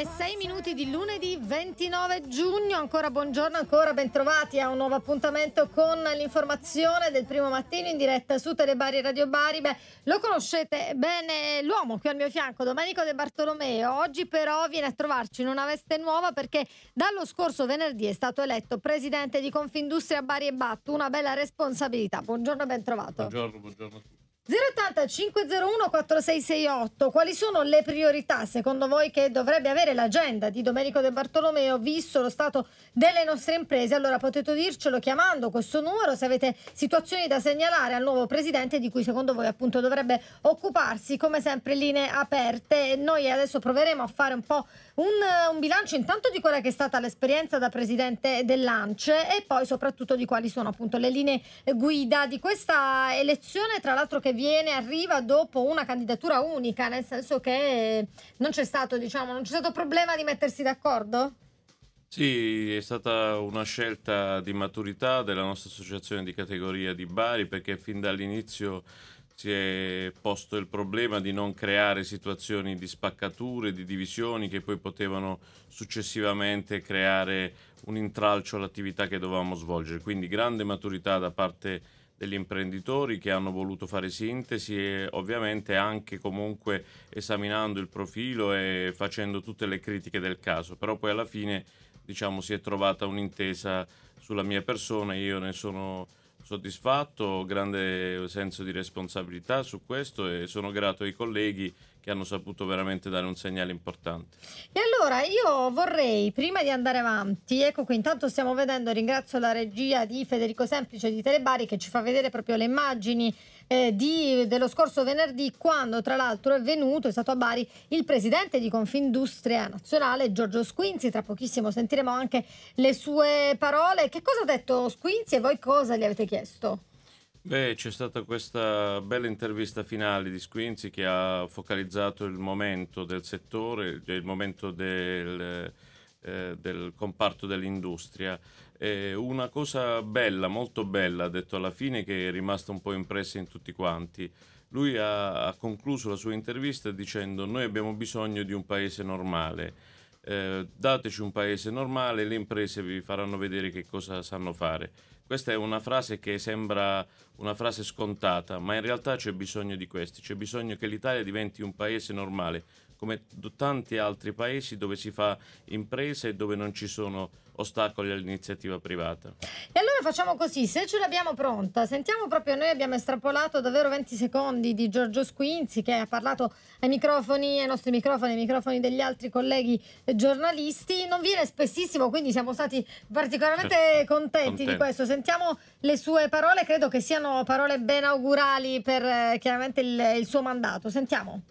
e 6 minuti di lunedì 29 giugno, ancora buongiorno, ancora bentrovati a un nuovo appuntamento con l'informazione del primo mattino in diretta su Telebari Radio Bari. Beh, lo conoscete bene l'uomo qui al mio fianco, Domenico De Bartolomeo. Oggi però viene a trovarci in una veste nuova perché dallo scorso venerdì è stato eletto presidente di Confindustria Bari e Batto. una bella responsabilità. Buongiorno e bentrovato. Buongiorno, buongiorno a tutti. 080 501 4668, quali sono le priorità secondo voi che dovrebbe avere l'agenda di Domenico De Bartolomeo visto lo stato delle nostre imprese? Allora potete dircelo chiamando questo numero se avete situazioni da segnalare al nuovo presidente di cui secondo voi appunto dovrebbe occuparsi, come sempre linee aperte. Noi adesso proveremo a fare un po' Un, un, bilancio intanto di quella che è stata l'esperienza da presidente dell'ANCE e poi soprattutto di quali sono appunto le linee guida di questa elezione, tra l'altro che viene, arriva dopo una candidatura unica, nel senso che non c'è stato, diciamo, non c'è stato problema di mettersi d'accordo? Sì, è stata una scelta di maturità della nostra associazione di categoria di Bari perché fin dall'inizio si è posto il problema di non creare situazioni di spaccature, di divisioni che poi potevano successivamente creare un intralcio all'attività che dovevamo svolgere. Quindi grande maturità da parte degli imprenditori che hanno voluto fare sintesi e ovviamente anche comunque esaminando il profilo e facendo tutte le critiche del caso, però poi alla fine diciamo si è trovata un'intesa sulla mia persona, io ne sono soddisfatto, grande senso di responsabilità su questo e sono grato ai colleghi che hanno saputo veramente dare un segnale importante. E allora io vorrei, prima di andare avanti, ecco qui intanto stiamo vedendo, ringrazio la regia di Federico Semplice di Telebari che ci fa vedere proprio le immagini eh, di, dello scorso venerdì quando tra l'altro è venuto, è stato a Bari il presidente di Confindustria Nazionale Giorgio Squinzi, tra pochissimo sentiremo anche le sue parole. Che cosa ha detto Squinzi e voi cosa gli avete chiesto? Beh, c'è stata questa bella intervista finale di Squinzi che ha focalizzato il momento del settore, il momento del, eh, del comparto dell'industria. Eh, una cosa bella, molto bella, ha detto alla fine, che è rimasta un po' impressa in tutti quanti. Lui ha, ha concluso la sua intervista dicendo noi abbiamo bisogno di un paese normale. Eh, dateci un paese normale, le imprese vi faranno vedere che cosa sanno fare. Questa è una frase che sembra una frase scontata, ma in realtà c'è bisogno di questo, c'è bisogno che l'Italia diventi un paese normale, come tanti altri paesi dove si fa impresa e dove non ci sono ostacoli all'iniziativa privata. E allora facciamo così, se ce l'abbiamo pronta, sentiamo proprio noi abbiamo estrapolato davvero 20 secondi di Giorgio Squinzi che ha parlato ai microfoni, ai nostri microfoni, ai microfoni degli altri colleghi giornalisti, non viene spessissimo, quindi siamo stati particolarmente contenti, certo. contenti. di questo. Sentiamo le sue parole, credo che siano parole ben augurali per eh, chiaramente il, il suo mandato. Sentiamo.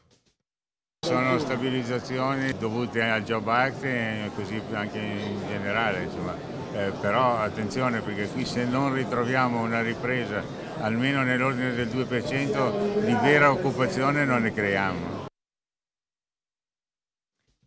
Sono stabilizzazioni dovute al Job Act e così anche in generale, insomma. Eh, però attenzione perché qui se non ritroviamo una ripresa almeno nell'ordine del 2% di vera occupazione non ne creiamo.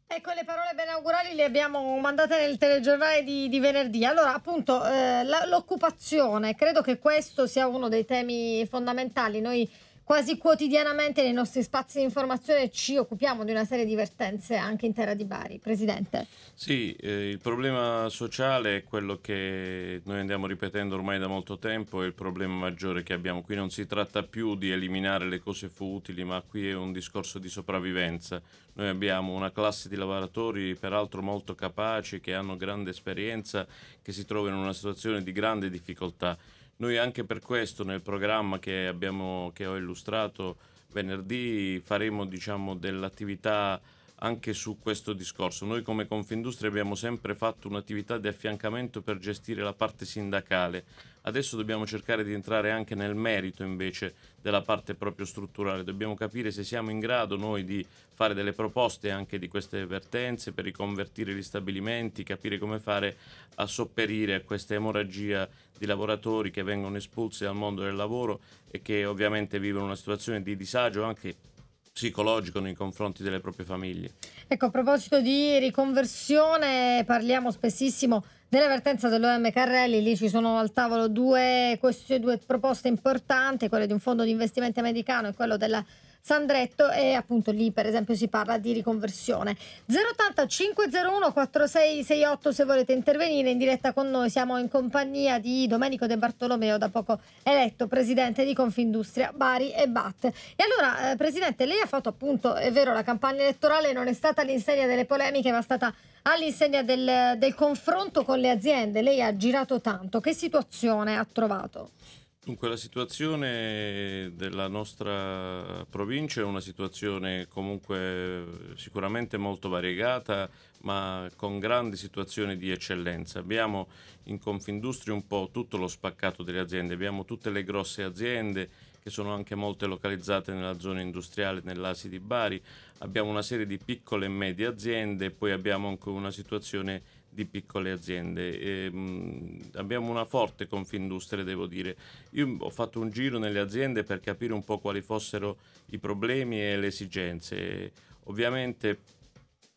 Ecco le parole ben augurali le abbiamo mandate nel telegiornale di, di venerdì. Allora appunto eh, l'occupazione, credo che questo sia uno dei temi fondamentali. Noi Quasi quotidianamente nei nostri spazi di informazione ci occupiamo di una serie di vertenze anche in terra di Bari. Presidente. Sì, eh, il problema sociale è quello che noi andiamo ripetendo ormai da molto tempo, è il problema maggiore che abbiamo. Qui non si tratta più di eliminare le cose futili, ma qui è un discorso di sopravvivenza. Noi abbiamo una classe di lavoratori peraltro molto capaci, che hanno grande esperienza, che si trovano in una situazione di grande difficoltà. Noi anche per questo nel programma che, abbiamo, che ho illustrato venerdì faremo diciamo, dell'attività anche su questo discorso. Noi come Confindustria abbiamo sempre fatto un'attività di affiancamento per gestire la parte sindacale. Adesso dobbiamo cercare di entrare anche nel merito invece della parte proprio strutturale. Dobbiamo capire se siamo in grado noi di fare delle proposte anche di queste vertenze per riconvertire gli stabilimenti, capire come fare a sopperire a questa emorragia di lavoratori che vengono espulsi dal mondo del lavoro e che ovviamente vivono una situazione di disagio anche psicologico nei confronti delle proprie famiglie. Ecco, a proposito di riconversione, parliamo spessissimo della vertenza dell'OM Carrelli, lì ci sono al tavolo due, queste due proposte importanti, quella di un fondo di investimento americano e quello della Sandretto e appunto lì per esempio si parla di riconversione. 080 501 4668 se volete intervenire in diretta con noi, siamo in compagnia di Domenico De Bartolomeo, da poco eletto presidente di Confindustria Bari e BAT. E allora eh, Presidente, lei ha fatto appunto, è vero, la campagna elettorale non è stata all'insegna delle polemiche, ma è stata all'insegna del, del confronto con le aziende. Lei ha girato tanto, che situazione ha trovato? Dunque la situazione della nostra provincia è una situazione comunque eh, sicuramente molto variegata ma con grandi situazioni di eccellenza. Abbiamo in Confindustria un po' tutto lo spaccato delle aziende, abbiamo tutte le grosse aziende che sono anche molte localizzate nella zona industriale, nell'Asi di Bari, abbiamo una serie di piccole e medie aziende, poi abbiamo anche una situazione di piccole aziende. E, ehm, mh, abbiamo una forte confindustria, devo dire. Io ho fatto un giro nelle aziende per capire un po' quali fossero i problemi e le esigenze. Ovviamente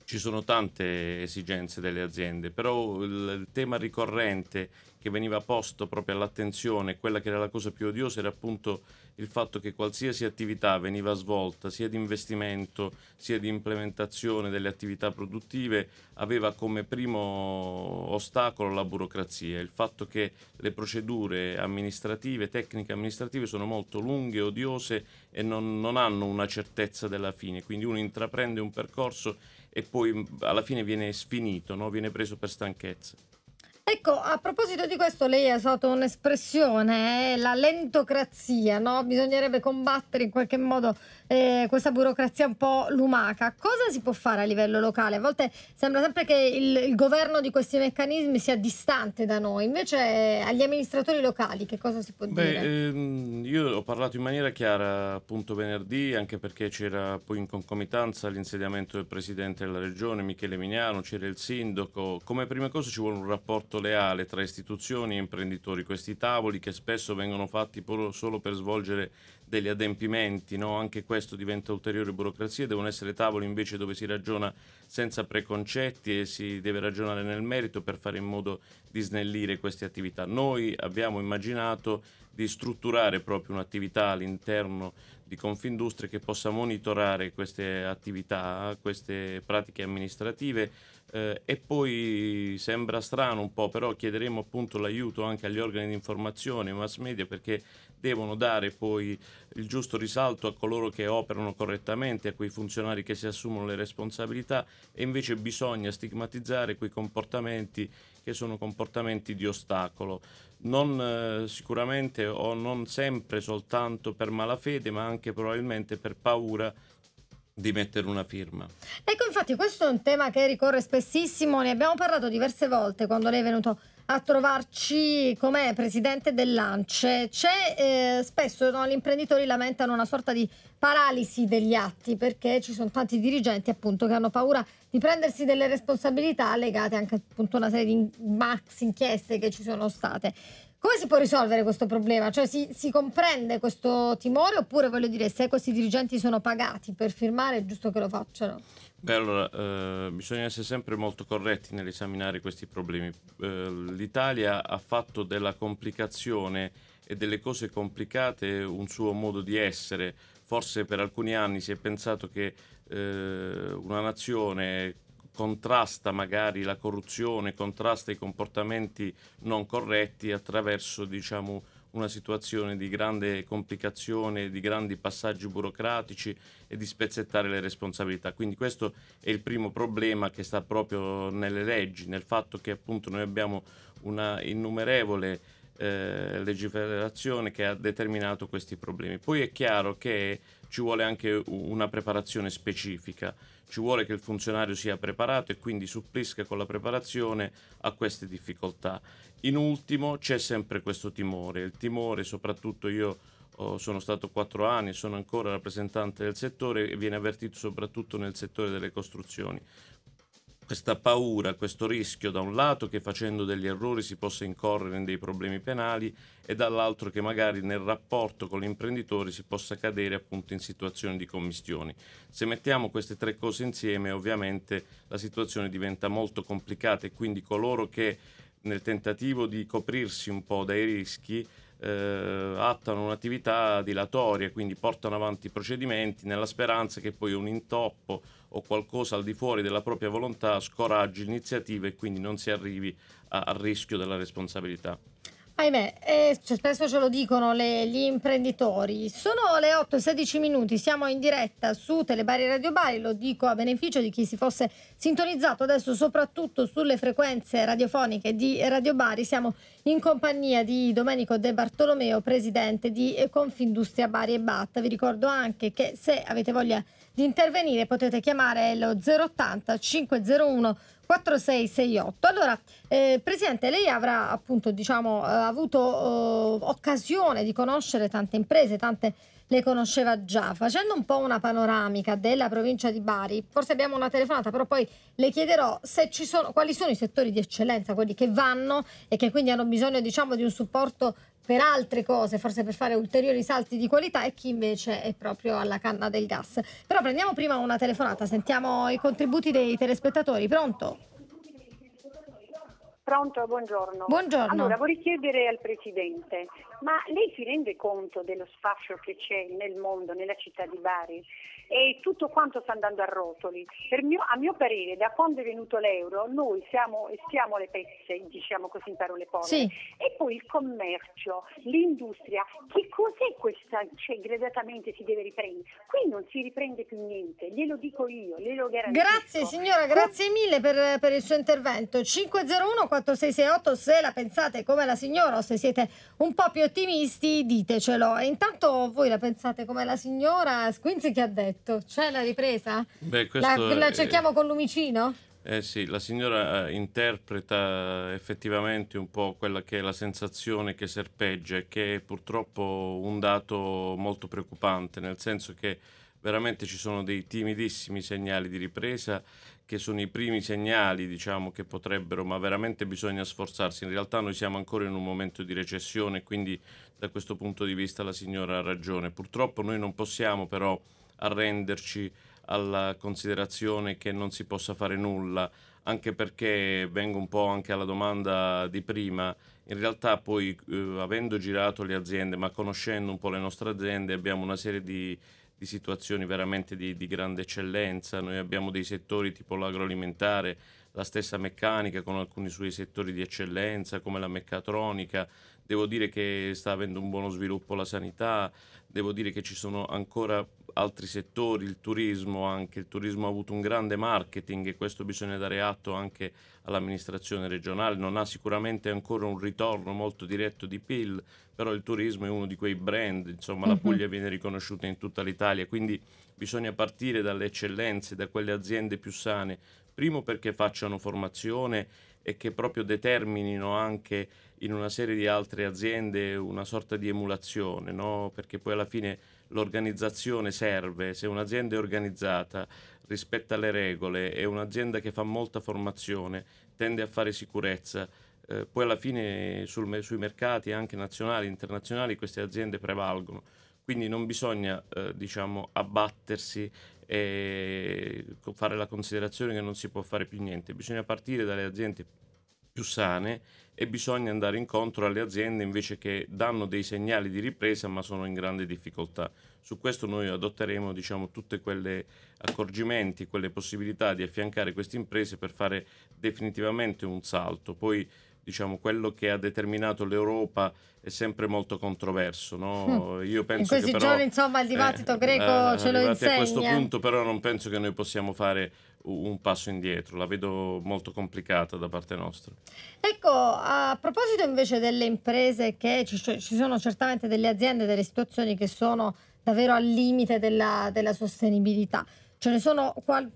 ci sono tante esigenze delle aziende, però il, tema ricorrente che veniva posto proprio all'attenzione, quella che era la cosa più odiosa, era appunto il fatto che qualsiasi attività veniva svolta, sia di investimento, sia di implementazione delle attività produttive, aveva come primo ostacolo la burocrazia, il fatto che le procedure amministrative, tecniche amministrative sono molto lunghe, odiose e non, non hanno una certezza della fine, quindi uno intraprende un percorso e poi alla fine viene sfinito, no? viene preso per stanchezza. Ecco, a proposito di questo, lei ha usato un'espressione, eh, la lentocrazia, no? Bisognerebbe combattere in qualche modo eh, questa burocrazia un po' lumaca. Cosa si può fare a livello locale? A volte sembra sempre che il, il governo di questi meccanismi sia distante da noi, invece eh, agli amministratori locali che cosa si può Beh, dire? Ehm, io ho parlato in maniera chiara appunto venerdì, anche perché c'era poi in concomitanza l'insediamento del Presidente della Regione, Michele Mignano, c'era il Sindaco. Come prima cosa ci vuole un rapporto rapporto leale tra istituzioni e imprenditori, questi tavoli che spesso vengono fatti solo per svolgere degli adempimenti, no? anche questo diventa ulteriore burocrazia, devono essere tavoli invece dove si ragiona senza preconcetti e si deve ragionare nel merito per fare in modo di snellire queste attività. Noi abbiamo immaginato di strutturare proprio un'attività all'interno di Confindustria che possa monitorare queste attività, queste pratiche amministrative eh, e poi sembra strano un po', però chiederemo appunto l'aiuto anche agli organi di informazione, ai mass media, perché devono dare poi il giusto risalto a coloro che operano correttamente, a quei funzionari che si assumono le responsabilità e invece bisogna stigmatizzare quei comportamenti che sono comportamenti di ostacolo, non eh, sicuramente o non sempre soltanto per malafede, ma anche probabilmente per paura di mettere una firma. Ecco, infatti, questo è un tema che ricorre spessissimo, ne abbiamo parlato diverse volte quando lei è venuto a trovarci come presidente dell'ANCE. C'è eh, spesso no, gli imprenditori lamentano una sorta di paralisi degli atti perché ci sono tanti dirigenti appunto che hanno paura di prendersi delle responsabilità legate anche appunto a una serie di max inchieste che ci sono state. Come si può risolvere questo problema? Cioè si, si, comprende questo timore oppure voglio dire se questi dirigenti sono pagati per firmare è giusto che lo facciano? Beh allora eh, bisogna essere sempre molto corretti nell'esaminare questi problemi. Eh, L'Italia ha fatto della complicazione e delle cose complicate un suo modo di essere. Forse per alcuni anni si è pensato che eh, una nazione contrasta magari la corruzione, contrasta i comportamenti non corretti attraverso diciamo, una situazione di grande complicazione, di grandi passaggi burocratici e di spezzettare le responsabilità. Quindi questo è il primo problema che sta proprio nelle leggi, nel fatto che appunto noi abbiamo una innumerevole eh, legiferazione che ha determinato questi problemi. Poi è chiaro che ci vuole anche una preparazione specifica, ci vuole che il funzionario sia preparato e quindi supplisca con la preparazione a queste difficoltà. In ultimo c'è sempre questo timore, il timore soprattutto io oh, sono stato quattro anni, sono ancora rappresentante del settore e viene avvertito soprattutto nel settore delle costruzioni questa paura, questo rischio da un lato che facendo degli errori si possa incorrere in dei problemi penali e dall'altro che magari nel rapporto con l'imprenditore si possa cadere appunto in situazioni di commistioni. Se mettiamo queste tre cose insieme ovviamente la situazione diventa molto complicata e quindi coloro che nel tentativo di coprirsi un po' dai rischi eh, attano un'attività dilatoria, quindi portano avanti i procedimenti nella speranza che poi un intoppo o qualcosa al di fuori della propria volontà scoraggi l'iniziativa e quindi non si arrivi al rischio della responsabilità. Ahimè, eh, cioè, spesso ce lo dicono le, gli imprenditori. Sono le 8 e 16 minuti, siamo in diretta su Telebari Radio Bari, lo dico a beneficio di chi si fosse sintonizzato adesso soprattutto sulle frequenze radiofoniche di Radio Bari. Siamo in compagnia di Domenico De Bartolomeo, presidente di Confindustria Bari e Batta. Vi ricordo anche che se avete voglia di intervenire potete chiamare lo 080 501 4668. Allora, eh, Presidente, lei avrà appunto diciamo, eh, avuto eh, occasione di conoscere tante imprese, tante le conosceva già. Facendo un po' una panoramica della provincia di Bari, forse abbiamo una telefonata, però poi le chiederò sono, quali sono i settori di eccellenza, quelli che vanno e che quindi hanno bisogno diciamo, di un supporto per altre cose, forse per fare ulteriori salti di qualità e chi invece è proprio alla canna del gas. Però prendiamo prima una telefonata, sentiamo i contributi dei telespettatori. Pronto? Pronto, buongiorno. buongiorno. Allora, vorrei chiedere al Presidente, ma lei si rende conto dello sfascio che c'è nel mondo, nella città di Bari? E tutto quanto sta andando a rotoli. Mio, a mio parere, da quando è venuto l'euro, noi siamo, stiamo alle pezze, diciamo così in parole povere. Sì. E poi il commercio, l'industria, che cos'è questa? Cioè, gradatamente si deve riprendere. Qui non si riprende più niente, glielo dico io, glielo garantisco. Grazie signora, grazie mille per, per il suo intervento. 501 4668 se la pensate come la signora o se siete un po' più ottimisti ditecelo. E intanto voi la pensate come la signora? Squinzi che ha detto? C'è la ripresa? Beh, la, la, cerchiamo è... con lumicino? Eh sì, la signora eh, interpreta effettivamente un po' quella che è la sensazione che serpeggia che è purtroppo un dato molto preoccupante, nel senso che veramente ci sono dei timidissimi segnali di ripresa che sono i primi segnali, diciamo, che potrebbero, ma veramente bisogna sforzarsi. In realtà noi siamo ancora in un momento di recessione, quindi da questo punto di vista la signora ha ragione. Purtroppo noi non possiamo però arrenderci alla considerazione che non si possa fare nulla, anche perché vengo un po' anche alla domanda di prima. In realtà poi eh, avendo girato le aziende, ma conoscendo un po' le nostre aziende, abbiamo una serie di di situazioni veramente di, di grande eccellenza. Noi abbiamo dei settori tipo l'agroalimentare, la stessa meccanica con alcuni suoi settori di eccellenza come la meccatronica, devo dire che sta avendo un buono sviluppo la sanità, devo dire che ci sono ancora altri settori, il turismo anche, il turismo ha avuto un grande marketing e questo bisogna dare atto anche all'amministrazione regionale, non ha sicuramente ancora un ritorno molto diretto di PIL, però il turismo è uno di quei brand, insomma la mhm. Puglia viene riconosciuta in tutta l'Italia, quindi bisogna partire dalle eccellenze, da quelle aziende più sane, primo perché facciano formazione e che proprio determinino anche in una serie di altre aziende una sorta di emulazione, no? perché poi alla fine l'organizzazione serve, se un'azienda è organizzata, rispetta le regole, è un'azienda che fa molta formazione, tende a fare sicurezza, eh, poi alla fine sul, sui mercati anche nazionali e internazionali queste aziende prevalgono. Quindi non bisogna eh, diciamo, abbattersi e fare la considerazione che non si può fare più niente, bisogna partire dalle aziende più sane e bisogna andare incontro alle aziende invece che danno dei segnali di ripresa ma sono in grande difficoltà. Su questo noi adotteremo diciamo, tutti quegli accorgimenti, quelle possibilità di affiancare queste imprese per fare definitivamente un salto. Poi diciamo, quello che ha determinato l'Europa è sempre molto controverso. No? Io penso in questi però, giorni, insomma, il dibattito eh, greco eh, ce lo insegna. A questo punto, però, non penso che noi possiamo fare un passo indietro, la vedo molto complicata da parte nostra. Ecco, a proposito invece delle imprese che ci, ci sono certamente delle aziende, delle situazioni che sono davvero al limite della, della sostenibilità. Ce ne sono qual-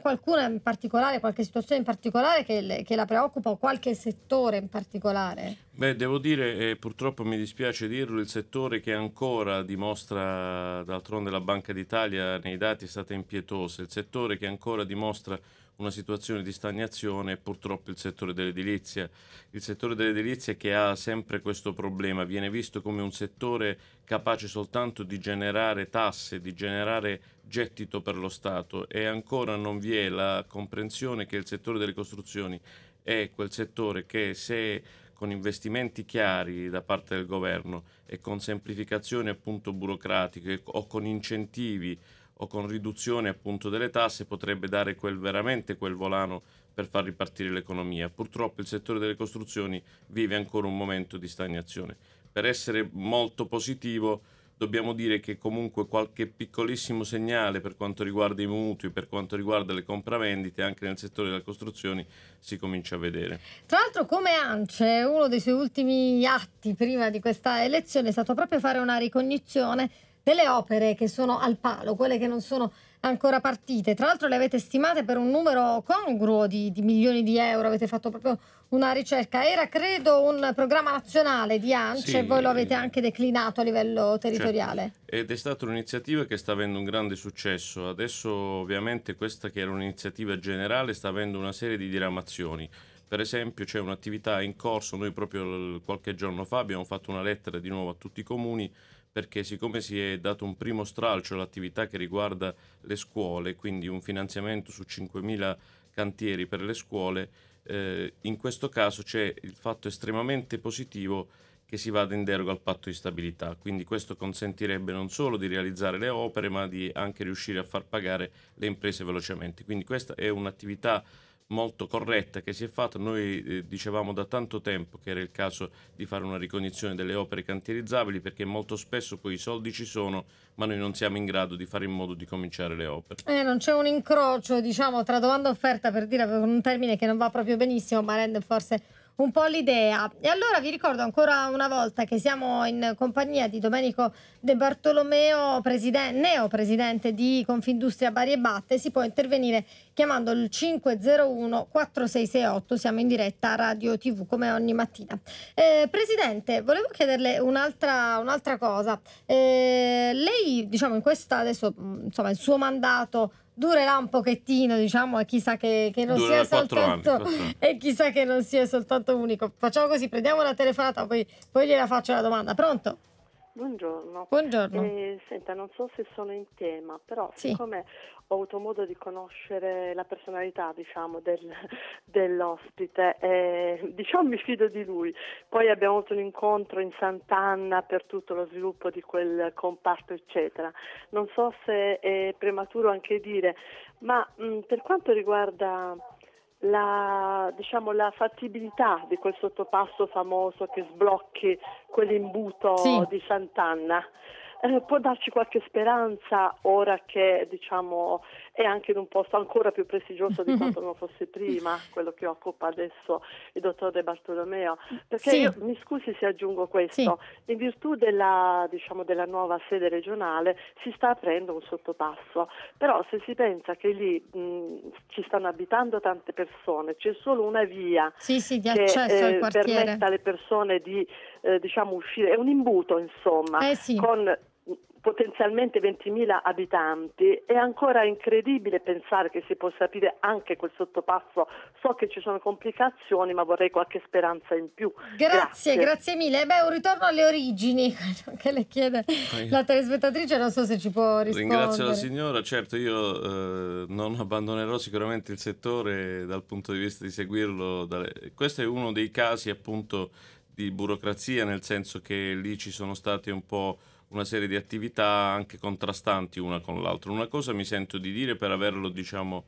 qualcuna in particolare, qualche situazione in particolare che, le, che, la preoccupa o qualche settore in particolare? Beh, devo dire, eh, purtroppo mi dispiace dirlo, il settore che ancora dimostra, d'altronde la Banca d'Italia nei dati è stata impietosa, il settore che ancora dimostra una situazione di stagnazione è purtroppo il settore dell'edilizia. Il settore dell'edilizia che ha sempre questo problema viene visto come un settore capace soltanto di generare tasse, di generare gettito per lo Stato e ancora non vi è la comprensione che il settore delle costruzioni è quel settore che se con investimenti chiari da parte del governo e con semplificazioni appunto burocratiche o con incentivi o con riduzione appunto delle tasse potrebbe dare quel, veramente quel volano per far ripartire l'economia. Purtroppo il settore delle costruzioni vive ancora un momento di stagnazione. Per essere molto positivo dobbiamo dire che comunque qualche piccolissimo segnale per quanto riguarda i mutui, per quanto riguarda le compravendite, anche nel settore delle costruzioni si comincia a vedere. Tra l'altro come ANCE, uno dei suoi ultimi atti prima di questa elezione è stato proprio fare una ricognizione delle opere che sono al palo, quelle che non sono ancora partite. Tra l'altro le avete stimate per un numero congruo di, di, milioni di euro, avete fatto proprio una ricerca. Era credo un programma nazionale di ANCE sì, e voi lo avete eh, anche declinato a livello certo. territoriale. Certo. Ed è stata un'iniziativa che sta avendo un grande successo. Adesso ovviamente questa che era un'iniziativa generale sta avendo una serie di diramazioni. Per esempio c'è un'attività in corso, noi proprio qualche giorno fa abbiamo fatto una lettera di nuovo a tutti i comuni perché siccome si è dato un primo stralcio all'attività che riguarda le scuole, quindi un finanziamento su 5.000 cantieri per le scuole, eh, in questo caso c'è il fatto estremamente positivo che si vada in deroga al patto di stabilità, quindi questo consentirebbe non solo di realizzare le opere ma di anche riuscire a far pagare le imprese velocemente. Quindi questa è un'attività molto corretta che si è fatta. Noi eh, dicevamo da tanto tempo che era il caso di fare una ricognizione delle opere cantierizzabili perché molto spesso poi i soldi ci sono, ma noi non siamo in grado di fare in modo di cominciare le opere. Eh, non c'è un incrocio, diciamo, tra domanda e offerta per dire con un termine che non va proprio benissimo, ma rende forse un po' l'idea. E allora vi ricordo ancora una volta che siamo in compagnia di Domenico De Bartolomeo, presiden- neo presidente di Confindustria Bari e Batte. Si può intervenire chiamando il 501 4668. Siamo in diretta a Radio TV come ogni mattina. Eh, presidente, volevo chiederle un'altra, un'altra cosa. Eh, lei, diciamo, in questa adesso, insomma, il suo mandato durerà un pochettino, diciamo, e chissà che, che non durerà sia soltanto anni, e chissà che non sia soltanto unico. Facciamo così, prendiamo la telefonata, poi, poi gliela faccio la domanda. Pronto? Buongiorno. Buongiorno. Eh, senta, non so se sono in tema, però sì. siccome ho avuto modo di conoscere la personalità, diciamo, del, dell'ospite, eh, diciamo mi fido di lui. Poi abbiamo avuto un incontro in Sant'Anna per tutto lo sviluppo di quel comparto, eccetera. Non so se è prematuro anche dire, ma mh, mm, per quanto riguarda la, diciamo, la, fattibilità di quel sottopasso famoso che sblocchi quell'imbuto sì. di Sant'Anna. Eh, può darci qualche speranza ora che diciamo, e anche in un posto ancora più prestigioso di quanto non fosse prima, quello che occupa adesso il dottor De Bartolomeo. Perché sì. io, mi scusi se aggiungo questo, sì. in virtù della, diciamo, della nuova sede regionale si sta aprendo un sottopasso, però se si pensa che lì mh, ci stanno abitando tante persone, c'è solo una via sì, sì, di che eh, permetta alle persone di eh, diciamo, uscire, è un imbuto insomma, eh sì. con potenzialmente 20.000 abitanti, è ancora incredibile pensare che si possa aprire anche quel sottopasso. So che ci sono complicazioni, ma vorrei qualche speranza in più. Grazie, grazie, grazie mille. Eh beh, un ritorno alle origini, che le chiede la telespettatrice, non so se ci può rispondere. Ringrazio la signora, certo io eh, non abbandonerò sicuramente il settore dal punto di vista di seguirlo. Dalle... Questo è uno dei casi appunto di burocrazia, nel senso che lì ci sono stati un po' una serie di attività anche contrastanti una con l'altra. Una cosa mi sento di dire per averlo, diciamo,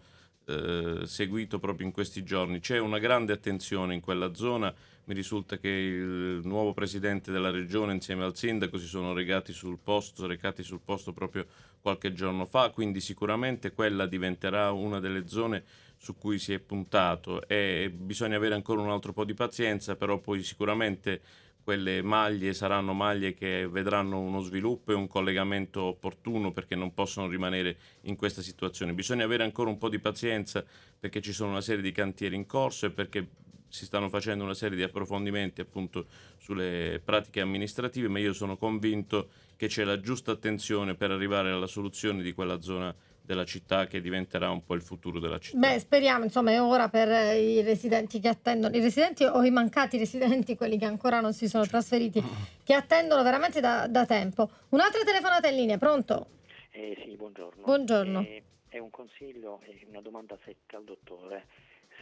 eh, seguito proprio in questi giorni, c'è una grande attenzione in quella zona. Mi risulta che il nuovo presidente della regione insieme al sindaco si sono recati sul posto, recati sul posto proprio qualche giorno fa, quindi sicuramente quella diventerà una delle zone su cui si è puntato e bisogna avere ancora un altro po' di pazienza, però poi sicuramente quelle maglie saranno maglie che vedranno uno sviluppo e un collegamento opportuno perché non possono rimanere in questa situazione. Bisogna avere ancora un po' di pazienza perché ci sono una serie di cantieri in corso e perché si stanno facendo una serie di approfondimenti appunto sulle pratiche amministrative, ma io sono convinto che c'è la giusta attenzione per arrivare alla soluzione di quella zona della città che diventerà un po' il futuro della città. Beh, speriamo, insomma, è ora per eh, i residenti che attendono, i residenti o i mancati residenti, quelli che ancora non si sono trasferiti, che attendono veramente da, da tempo. Un'altra telefonata in linea, pronto? Eh, sì, buongiorno. Buongiorno. Eh, è un consiglio, è una domanda secca al dottore.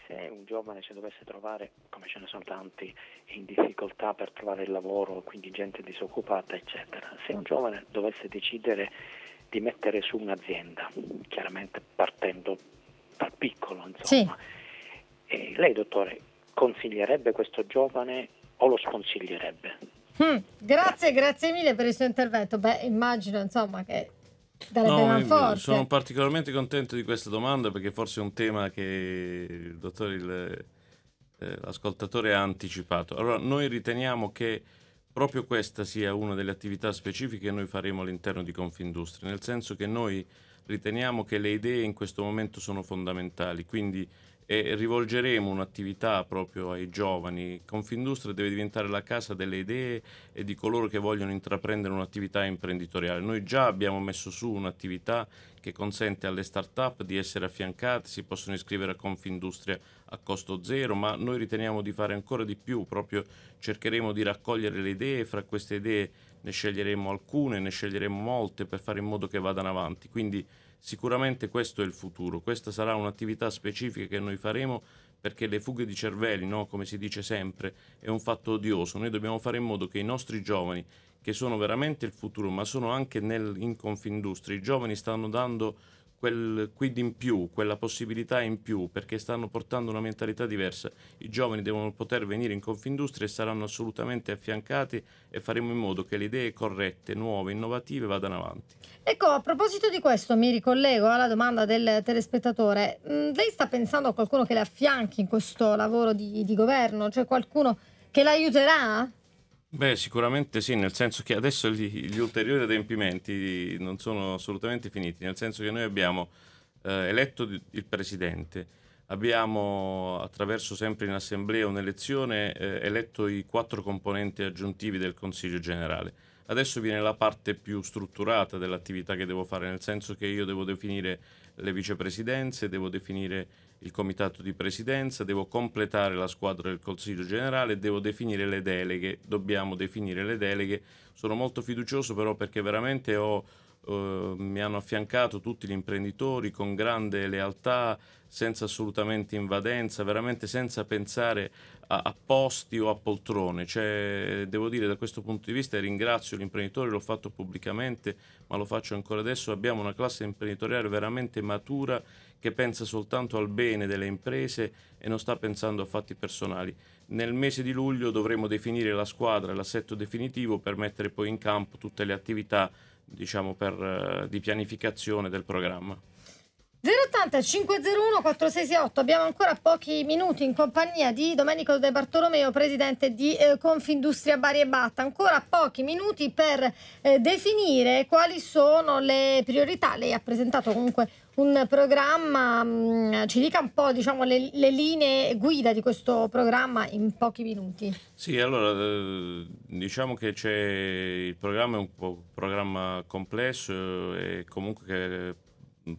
Se un giovane si dovesse trovare, come ce ne sono tanti, in difficoltà per trovare il lavoro, quindi gente disoccupata, eccetera, se un giovane dovesse decidere di mettere su un'azienda, chiaramente partendo dal piccolo. Insomma. Sì. lei, dottore, consiglierebbe questo giovane o lo sconsiglierebbe? Mm, grazie, grazie mille per il suo intervento. Beh, immagino insomma che No, sono particolarmente contento di questa domanda perché forse è un tema che il dottore, il, eh, l'ascoltatore ha anticipato. Allora, noi riteniamo che proprio questa sia una delle attività specifiche che noi faremo all'interno di Confindustria, nel senso che noi riteniamo che le idee in questo momento sono fondamentali, quindi e rivolgeremo un'attività proprio ai giovani. Confindustria deve diventare la casa delle idee e di coloro che vogliono intraprendere un'attività imprenditoriale. Noi già abbiamo messo su un'attività che consente alle start-up di essere affiancate, si possono iscrivere a Confindustria a costo zero, ma noi riteniamo di fare ancora di più, proprio cercheremo di raccogliere le idee, fra queste idee ne sceglieremo alcune, ne sceglieremo molte per fare in modo che vadano avanti. Quindi Sicuramente questo è il futuro, questa sarà un'attività specifica che noi faremo perché le fughe di cervelli, no? come si dice sempre, è un fatto odioso. Noi dobbiamo fare in modo che i nostri giovani, che sono veramente il futuro, ma sono anche nel, in Confindustria, i giovani stanno dando quel quid in più, quella possibilità in più, perché stanno portando una mentalità diversa. I giovani devono poter venire in Confindustria e saranno assolutamente affiancati e faremo in modo che le idee corrette, nuove, innovative vadano avanti. Ecco, a proposito di questo mi ricollego alla domanda del telespettatore. Mm, lei sta pensando a qualcuno che le affianchi in questo lavoro di, di governo, cioè qualcuno che l'aiuterà? Beh, sicuramente sì, nel senso che adesso gli, gli, ulteriori adempimenti non sono assolutamente finiti, nel senso che noi abbiamo eh, eletto il presidente, abbiamo attraverso sempre in assemblea un'elezione eh, eletto i quattro componenti aggiuntivi del Consiglio generale. Adesso viene la parte più strutturata dell'attività che devo fare, nel senso che io devo definire le vicepresidenze, devo definire il comitato di presidenza, devo completare la squadra del Consiglio Generale, devo definire le deleghe, dobbiamo definire le deleghe. Sono molto fiducioso però perché veramente ho, eh, mi hanno affiancato tutti gli imprenditori con grande lealtà, senza assolutamente invadenza, veramente senza pensare a, a posti o a poltrone. Cioè, devo dire da questo punto di vista ringrazio gli imprenditori, l'ho fatto pubblicamente, ma lo faccio ancora adesso. Abbiamo una classe imprenditoriale veramente matura che pensa soltanto al bene delle imprese e non sta pensando a fatti personali. Nel mese di luglio dovremo definire la squadra e l'assetto definitivo per mettere poi in campo tutte le attività diciamo, per, eh, di pianificazione del programma. 080 501 468 abbiamo ancora pochi minuti in compagnia di Domenico De Bartolomeo, presidente di eh, Confindustria Bari e Batta. Ancora pochi minuti per eh, definire quali sono le priorità. Lei ha presentato comunque un programma, mh, mm, ci dica un po' diciamo, le, le, linee guida di questo programma in pochi minuti. Sì, allora eh, diciamo che c'è il programma è un programma complesso eh, e comunque che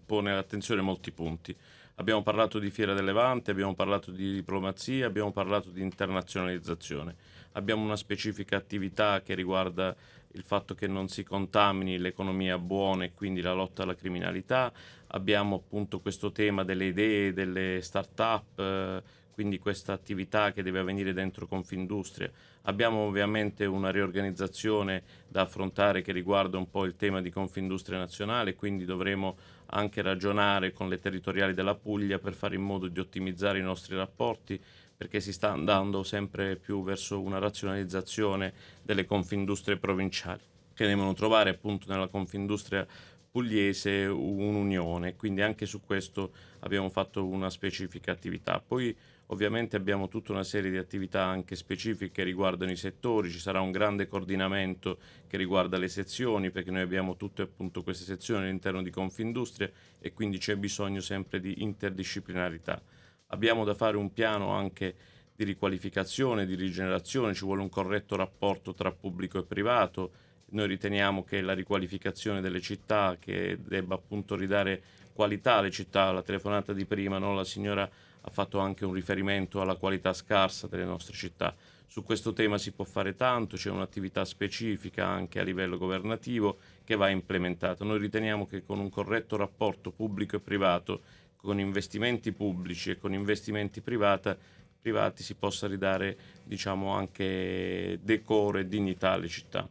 pone all'attenzione molti punti. Abbiamo parlato di Fiera del Levante, abbiamo parlato di diplomazia, abbiamo parlato di internazionalizzazione. Abbiamo una specifica attività che riguarda il fatto che non si contamini l'economia buona e quindi la lotta alla criminalità. Abbiamo appunto questo tema delle idee, delle start-up. Eh, quindi questa attività che deve avvenire dentro Confindustria. Abbiamo ovviamente una riorganizzazione da affrontare che riguarda un po' il tema di Confindustria nazionale, quindi dovremo anche ragionare con le territoriali della Puglia per fare in modo di ottimizzare i nostri rapporti perché si sta andando sempre più verso una razionalizzazione delle confindustrie provinciali che devono trovare appunto nella confindustria pugliese un'unione, quindi anche su questo abbiamo fatto una specifica attività. Poi Ovviamente abbiamo tutta una serie di attività anche specifiche che riguardano i settori, ci sarà un grande coordinamento che riguarda le sezioni, perché noi abbiamo tutte appunto queste sezioni all'interno di Confindustria e quindi c'è bisogno sempre di interdisciplinarità. Abbiamo da fare un piano anche di riqualificazione, di rigenerazione, ci vuole un corretto rapporto tra pubblico e privato. Noi riteniamo che la riqualificazione delle città, che debba appunto ridare qualità alle città, la telefonata di prima, no? la signora ha fatto anche un riferimento alla qualità scarsa delle nostre città. Su questo tema si può fare tanto, c'è un'attività specifica anche a livello governativo che va implementata. Noi riteniamo che con un corretto rapporto pubblico e privato, con investimenti pubblici e con investimenti privata, privati si possa ridare diciamo, anche decore e dignità alle città.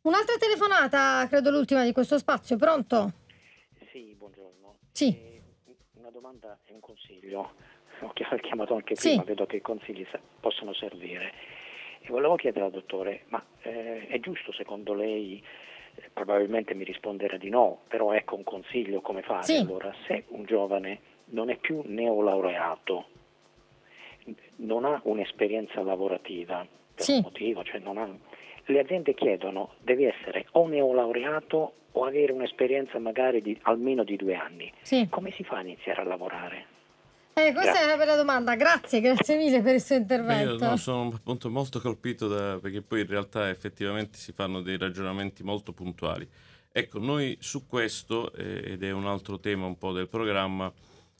Un'altra telefonata, credo l'ultima di questo spazio, pronto? Sì, buongiorno. Sì. Eh, una domanda e un consiglio ho chiamato anche prima, vedo che i consigli possono servire. E volevo chiedere al dottore, ma eh, è giusto secondo lei, eh, probabilmente mi risponderà di no, però ecco un consiglio come fare. Sì. Allora, se un giovane non è più neolaureato, non ha un'esperienza lavorativa, per sì. un motivo, cioè non ha le aziende chiedono devi essere o neolaureato o avere un'esperienza magari di almeno di due anni. Sì. Come si fa a iniziare a lavorare? Eh, questa yeah. è una bella domanda, grazie, grazie mille per il suo intervento. io no, sono appunto molto colpito da, perché poi in realtà effettivamente si fanno dei ragionamenti molto puntuali. Ecco, noi su questo, eh, ed è un altro tema un po' del programma,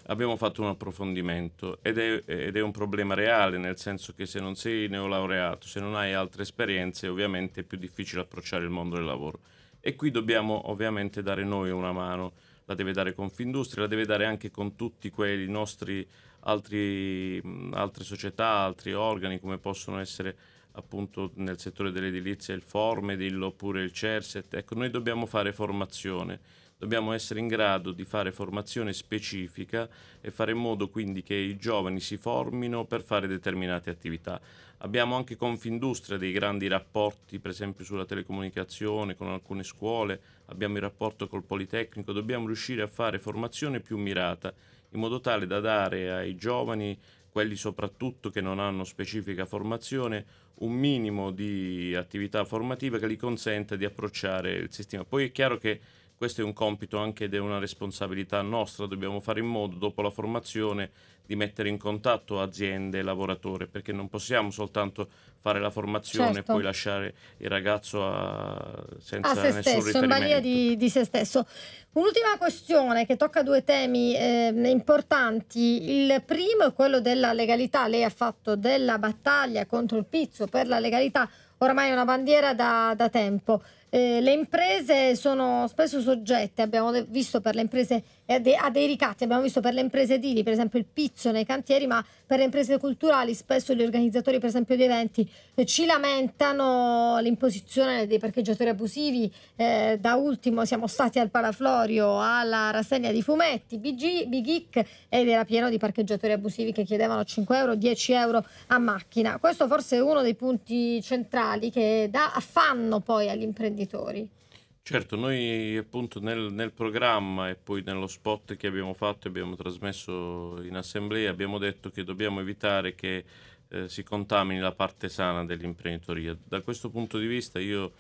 abbiamo fatto un approfondimento ed è, ed è un problema reale, nel senso che se non sei neolaureato, se non hai altre esperienze, ovviamente è più difficile approcciare il mondo del lavoro. E qui dobbiamo ovviamente dare noi una mano la deve dare Confindustria, la deve dare anche con tutti quei nostri altri, altre società, altri organi come possono essere appunto nel settore dell'edilizia il Formedil oppure il Cerset. Ecco, noi dobbiamo fare formazione Dobbiamo essere in grado di fare formazione specifica e fare in modo quindi che i giovani si formino per fare determinate attività. Abbiamo anche Confindustria dei grandi rapporti, per esempio sulla telecomunicazione, con alcune scuole, abbiamo il rapporto col Politecnico, dobbiamo riuscire a fare formazione più mirata in modo tale da dare ai giovani quelli soprattutto che non hanno specifica formazione, un minimo di attività formativa che li consenta di approcciare il sistema. Poi è chiaro che questo è un compito anche ed è una responsabilità nostra, dobbiamo fare in modo dopo la formazione di mettere in contatto aziende e lavoratore, perché non possiamo soltanto fare la formazione certo. e poi lasciare il ragazzo a, senza a se nessun stesso, in balia di, di, se stesso. Un'ultima questione che tocca due temi eh, importanti. Il primo è quello della legalità. Lei ha fatto della battaglia contro il pizzo per la legalità, ormai è una bandiera da, da tempo. Eh, le imprese sono spesso soggette, abbiamo visto per le imprese e eh, a, de- a, dei ricatti. Abbiamo visto per le imprese edili, per esempio, il pizzo nei cantieri, ma per le imprese culturali spesso gli organizzatori, per esempio, di eventi eh, ci lamentano l'imposizione dei parcheggiatori abusivi. Eh, da ultimo siamo stati al Palaflorio, alla rassegna di fumetti, BG, Big Geek, ed era pieno di parcheggiatori abusivi che chiedevano 5 euro, 10 euro a macchina. Questo forse è uno dei punti centrali che dà affanno poi agli imprenditori. Certo, certo, noi appunto nel, nel, programma e poi nello spot che abbiamo fatto e abbiamo trasmesso in assemblea abbiamo detto che dobbiamo evitare che eh, si contamini la parte sana dell'imprenditoria. Da questo punto di vista io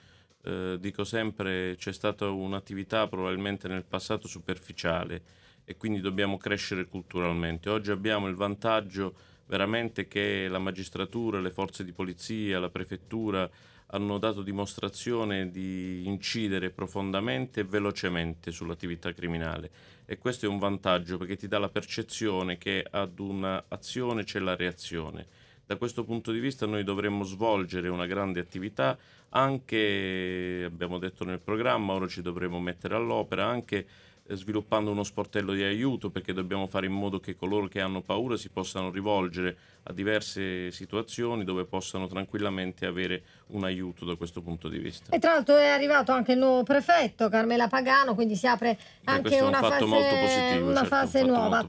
eh, dico sempre c'è stata un'attività probabilmente nel passato superficiale e quindi dobbiamo crescere culturalmente. Oggi abbiamo il vantaggio veramente che la magistratura, le forze di polizia, la prefettura hanno dato dimostrazione di incidere profondamente e velocemente sull'attività criminale e questo è un vantaggio perché ti dà la percezione che ad un'azione c'è la reazione. Da questo punto di vista noi dovremmo svolgere una grande attività anche, abbiamo detto nel programma, ora ci dovremo mettere all'opera, anche sviluppando uno sportello di aiuto perché dobbiamo fare in modo che coloro che hanno paura si possano rivolgere a diverse situazioni dove possano tranquillamente avere un aiuto da questo punto di vista. E tra l'altro è arrivato anche il nuovo prefetto Carmela Pagano, quindi si apre eh, anche una, fase, positivo, una certo, fase un nuova.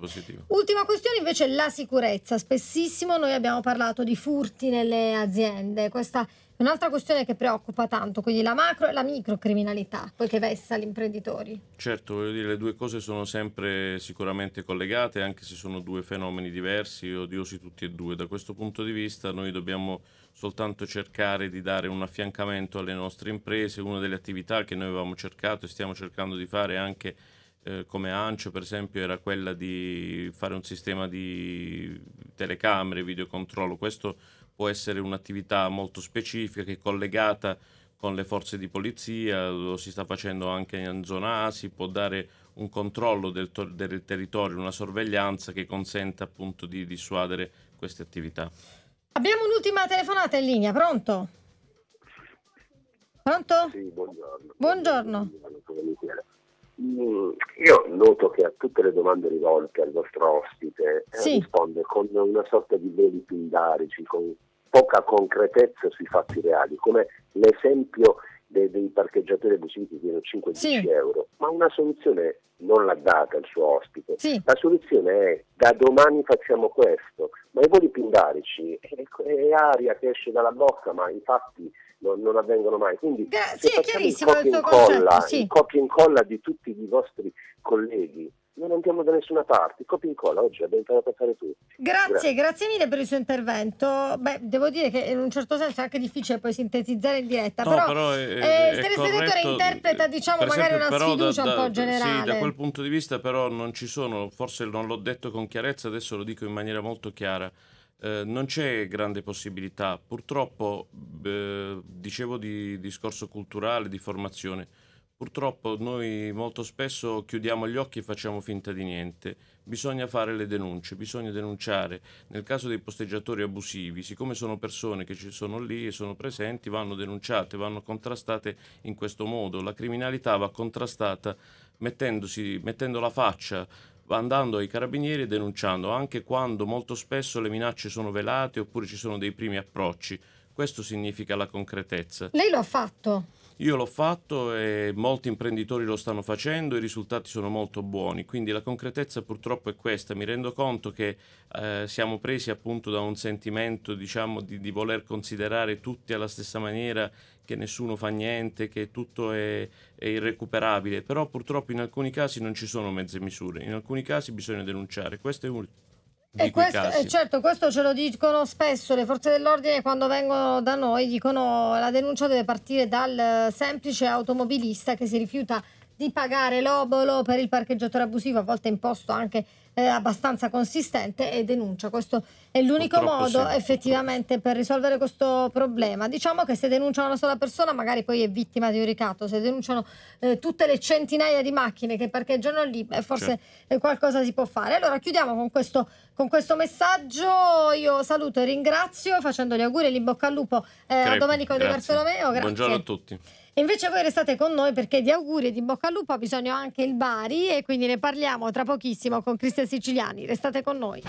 Ultima questione invece è la sicurezza. Spessissimo noi abbiamo parlato di furti nelle aziende. Questa è Un'altra questione che preoccupa tanto, quindi la macro e la microcriminalità, criminalità, poi che vessa gli imprenditori. Certo, voglio dire, le due cose sono sempre sicuramente collegate, anche se sono due fenomeni diversi, odiosi tutti e due. Da questo punto di vista noi dobbiamo soltanto cercare di dare un affiancamento alle nostre imprese, una delle attività che noi avevamo cercato e stiamo cercando di fare anche eh, come ANCE per esempio era quella di fare un sistema di telecamere, videocontrollo, questo può essere un'attività molto specifica che è collegata con le forze di polizia, lo si sta facendo anche in zona A, si può dare un controllo del, to- del territorio, una sorveglianza che consenta appunto di dissuadere queste attività. Abbiamo un'ultima telefonata in linea, pronto? Pronto? Sì, buongiorno. Buongiorno. Mm, io noto che a tutte le domande rivolte al vostro ospite eh, sì. risponde con una sorta di veri pindarici, con poca concretezza sui fatti reali, come l'esempio dei, dei parcheggiatori abusivi che chiedono 5-10 sì. euro, ma una soluzione non l'ha data il suo ospite. Sì. La soluzione è da domani facciamo questo, ma i voli pindarici è, è aria che esce dalla bocca, ma infatti non, non avvengono mai. Quindi Gra- sì, è il, copia incolla, sì. copia e incolla di tutti i vostri colleghi non andiamo da nessuna parte. Copia e incolla oggi abbiamo imparato a fare tutti. Grazie, grazie, grazie, mille per il suo intervento. Beh, devo dire che in un certo senso è anche difficile poi sintetizzare in diretta, no, però, però eh, eh, eh, è, eh, il telespettatore interpreta diciamo magari una sfiducia da, un po' generale. Sì, da quel punto di vista però non ci sono, forse non l'ho detto con chiarezza, adesso lo dico in maniera molto chiara. Eh, non c'è grande possibilità, purtroppo eh, dicevo di discorso culturale, di formazione, Purtroppo noi molto spesso chiudiamo gli occhi e facciamo finta di niente. Bisogna fare le denunce, bisogna denunciare. Nel caso dei posteggiatori abusivi, siccome sono persone che ci sono lì e sono presenti, vanno denunciate, vanno contrastate in questo modo. La criminalità va contrastata mettendo la faccia andando ai carabinieri e denunciando, anche quando molto spesso le minacce sono velate oppure ci sono dei primi approcci. Questo significa la concretezza. Lei lo ha fatto? Io l'ho fatto e molti imprenditori lo stanno facendo, i risultati sono molto buoni, quindi la concretezza purtroppo è questa, mi rendo conto che eh, siamo presi appunto da un sentimento diciamo, di, di, voler considerare tutti alla stessa maniera, che nessuno fa niente, che tutto è, è irrecuperabile, però purtroppo in alcuni casi non ci sono mezze misure, in alcuni casi bisogna denunciare, questo è un e questo, eh, certo, questo ce lo dicono spesso le forze dell'ordine quando vengono da noi, dicono la denuncia deve partire dal semplice automobilista che si rifiuta di pagare l'obolo per il parcheggiatore abusivo, a volte imposto anche eh, abbastanza consistente e denuncia. Questo è l'unico modo sì. effettivamente per risolvere questo problema. Diciamo che se denuncia una sola persona magari poi è vittima di un ricatto, se denunciano eh, tutte le centinaia di macchine che parcheggiano lì, beh, forse certo. qualcosa si può fare. Allora chiudiamo con questo, con questo, messaggio, io saluto e ringrazio facendo gli auguri e in bocca al lupo eh, a Domenico Grazie. Di Bartolomeo. Grazie. Buongiorno a tutti. Invece voi restate con noi perché di auguri e di bocca al lupo ha bisogno anche il Bari e quindi ne parliamo tra pochissimo con Cristian Siciliani. Restate con noi.